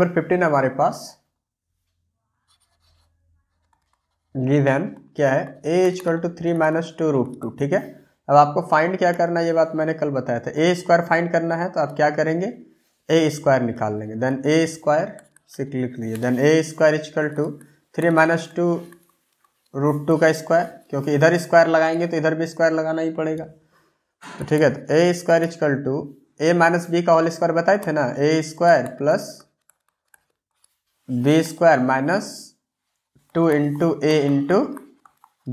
number fifteen हमारे पास given क्या है a is equal to three minus two root two ठीक है अब आपको फाइंड क्या करना है ये बात मैंने कल बताया था ए स्क्वायर फाइंड करना है तो आप क्या करेंगे ए स्क्वायर निकाल लेंगे देन ए स्क्वायर से क्लिक लीजिए then a square is equal to three minus two root two का स्क्वायर क्योंकि इधर स्क्वायर लगाएंगे तो इधर भी स्क्वायर लगाना ही पड़ेगा तो ठीक है तो a square is equal to a minus b का होल स्क्वायर बताए थे ना a square plus b square minus two into a into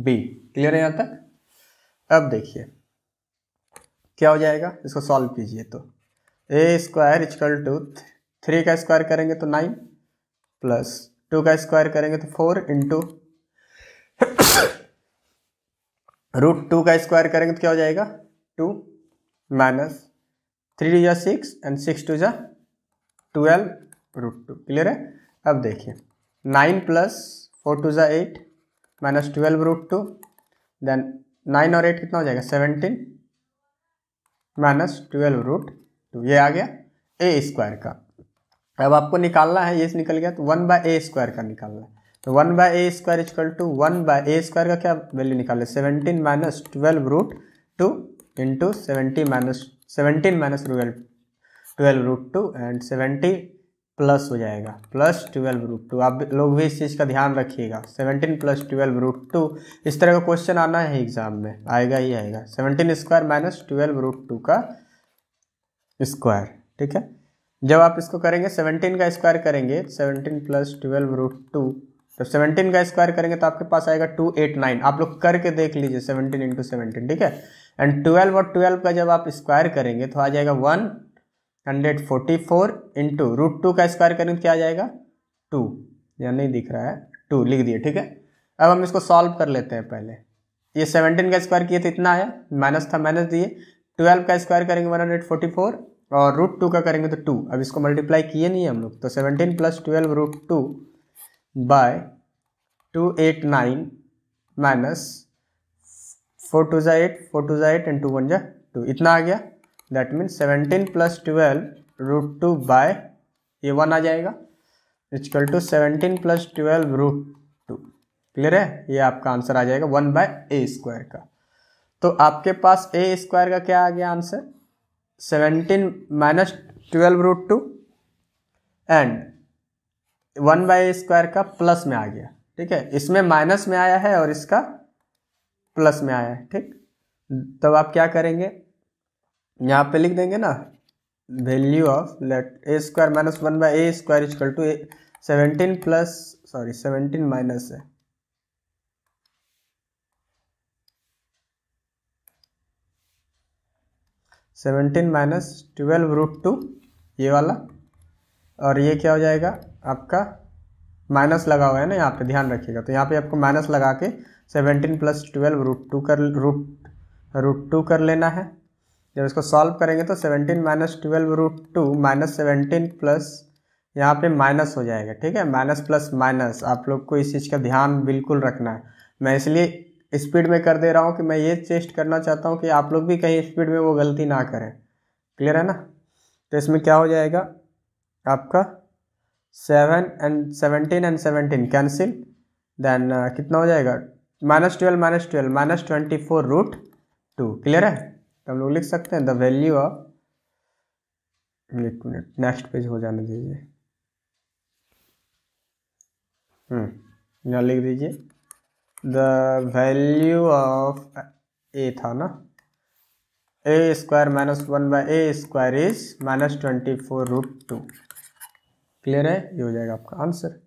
b clear है यहाँ तक अब देखिए क्या हो जाएगा इसको सॉल्व कीजिए तो a square is equal to three का स्क्वायर करेंगे तो नाइन प्लस टू का स्क्वायर करेंगे तो फोर इंटू रूट टू का स्क्वायर करेंगे तो क्या हो जाएगा टू माइनस थ्री टू जा सिक्स एंड सिक्स टू जा ट्वेल्व रूट टू क्लियर है अब देखिए नाइन प्लस फोर टू ज़ा eight minus twelve root two then nine और एट कितना हो जाएगा seventeen minus twelve root two ये आ गया ए स्क्वायर का अब आपको निकालना है ये निकल गया तो वन बाय ए स्क्वायर का निकालना है तो one by a square is equal to one by a square का क्या वैल्यू निकाल लें seventeen minus twelve root two into seventy minus seventeen minus twelve root two and seventy plus हो जाएगा प्लस ट्वेल्व रूट टू आप लोग भी इस चीज़ का ध्यान रखिएगा seventeen plus twelve root two इस तरह का क्वेश्चन आना है एग्जाम में आएगा ही आएगा seventeen square minus twelve root two का स्क्वायर ठीक है जब आप इसको करेंगे सेवनटीन का स्क्वायर करेंगे seventeen plus twelve root two तो सेवनटीन का स्क्वायर करेंगे तो आपके पास आएगा टू एट नाइन आप लोग करके देख लीजिए सेवनटीन इंटू सेवनटीन ठीक है एंड ट्वेल्व और ट्वेल्व का जब आप स्क्वायर करेंगे तो आ जाएगा one hundred forty four into root two का स्क्वायर करेंगे क्या आ जाएगा टू या नहीं दिख रहा है टू लिख दिए ठीक है अब हम इसको सॉल्व कर लेते हैं पहले ये सेवनटीन का स्क्वायर किए तो इतना आया माइनस था माइनस दिए ट्वेल्व का स्क्वायर करेंगे वन हंड्रेड फोर्टी फोर और रूट टू का करेंगे तो टू अब इसको मल्टीप्लाई किए नहीं हम लोग तो seventeen plus twelve root two by two eight nine minus four two जै एट फोर टू जै एट एंड टू वन जै टू इतना आ गया that mean seventeen plus twelve root two by ये वन आ जाएगा is equal to seventeen plus twelve root two clear है ये आपका आंसर आ जाएगा वन बाय ए स्क्वायर का तो आपके पास ए स्क्वायर का क्या आ गया answer seventeen minus twelve root two and one a square का प्लस में आ गया ठीक है इसमें माइनस में आया है और इसका प्लस में आया है ठीक तब आप क्या करेंगे यहाँ पे लिख देंगे ना value of let a square minus one by a square is equal to seventeen plus sorry seventeen minus है seventeen minus twelve root two ये वाला और ये क्या हो जाएगा आपका माइनस लगा हुआ है ना यहाँ पे ध्यान रखिएगा तो यहाँ पे आपको माइनस लगा के seventeen plus twelve root two कर रूट रूट टू कर लेना है जब इसको सॉल्व करेंगे तो seventeen minus twelve root two minus seventeen plus यहाँ पे माइनस हो जाएगा ठीक है माइनस प्लस माइनस आप लोग को इस चीज़ का ध्यान बिल्कुल रखना है मैं इसलिए स्पीड में कर दे रहा हूँ कि मैं ये चेस्ट करना चाहता हूँ कि आप लोग भी कहीं स्पीड में वो गलती ना करें क्लियर है ना तो इसमें क्या हो जाएगा आपका seven and seventeen and seventeen cancel then कितना हो जाएगा minus twelve minus twelve minus twenty four root two clear है तो हम लोग लिख सकते हैं द वैल्यू ऑफ एक मिनट नेक्स्ट पेज हो जाने दीजिए हम्म, यहाँ लिख दीजिए द वैल्यू ऑफ ए था ना a square minus one by a square is minus twenty four root two clear है ये हो जाएगा आपका आंसर